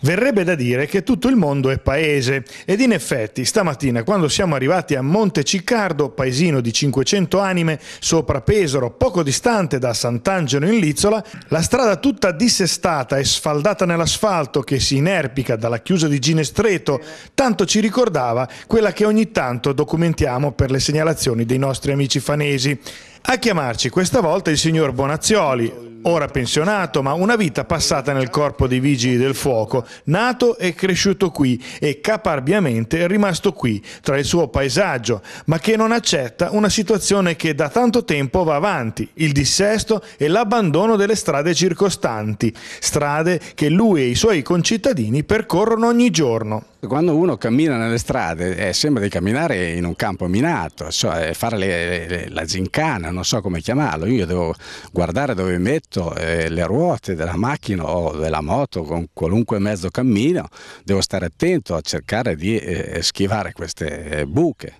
Verrebbe da dire che tutto il mondo è paese ed in effetti stamattina quando siamo arrivati a Monte Ciccardo, paesino di 500 anime, sopra Pesaro, poco distante da Sant'Angelo in Lizzola, la strada tutta dissestata e sfaldata nell'asfalto che si inerpica dalla chiusa di Ginestreto, tanto ci ricordava quella che ogni tanto documentiamo per le segnalazioni dei nostri amici fanesi. A chiamarci questa volta il signor Bonazzioli, ora pensionato, ma una vita passata nel corpo dei vigili del fuoco, nato e cresciuto qui e caparbiamente rimasto qui, tra il suo paesaggio, ma che non accetta una situazione che da tanto tempo va avanti, il dissesto e l'abbandono delle strade circostanti, strade che lui e i suoi concittadini percorrono ogni giorno. Quando uno cammina nelle strade eh, sembra di camminare in un campo minato, cioè fare le, le, la gincana, non so come chiamarlo, io devo guardare dove metto eh, le ruote della macchina o della moto con qualunque mezzo cammino, devo stare attento a cercare di eh, eh schivare queste eh, buche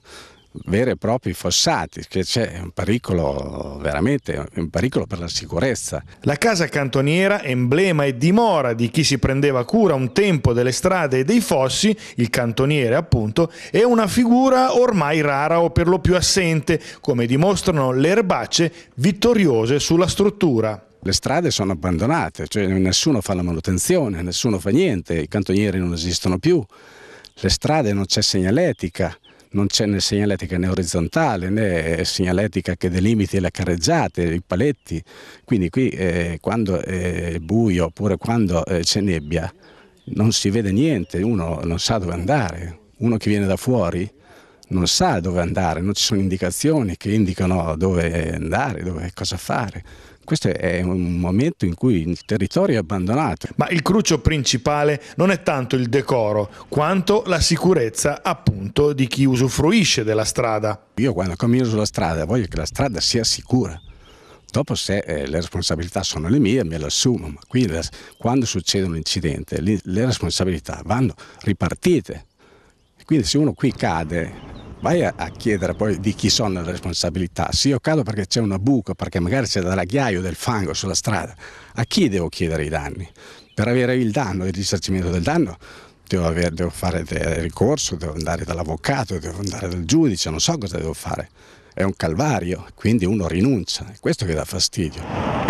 veri e propri fossati, che c'è un pericolo veramente, un pericolo per la sicurezza. La casa cantoniera, emblema e dimora di chi si prendeva cura un tempo delle strade e dei fossi, il cantoniere appunto, è una figura ormai rara o per lo più assente, come dimostrano le erbacce vittoriose sulla struttura le strade sono abbandonate, cioè nessuno fa la manutenzione, nessuno fa niente, i cantonieri non esistono più, le strade non c'è segnaletica, non c'è né segnaletica né orizzontale né segnaletica che delimiti le carreggiate, i paletti, quindi qui eh, quando è buio oppure quando eh, c'è nebbia non si vede niente, uno non sa dove andare, uno che viene da fuori non sa dove andare, non ci sono indicazioni che indicano dove andare, dove, cosa fare. Questo è un momento in cui il territorio è abbandonato. Ma il crucio principale non è tanto il decoro, quanto la sicurezza appunto di chi usufruisce della strada. Io quando cammino sulla strada voglio che la strada sia sicura. Dopo se eh, le responsabilità sono le mie me le assumo, ma qui le, quando succede un incidente le, le responsabilità vanno ripartite. Quindi se uno qui cade vai a, a, chiedere poi di chi sono le responsabilità. Se io cado perché c'è una buca, perché magari c'è dell'agghiaio, del fango sulla strada, a chi devo chiedere i danni? Per avere il danno, il risarcimento del danno, devo, avere, devo fare del ricorso, devo andare dall'avvocato, devo andare dal giudice, non so cosa devo fare. È un calvario, quindi uno rinuncia, è questo che dà fastidio.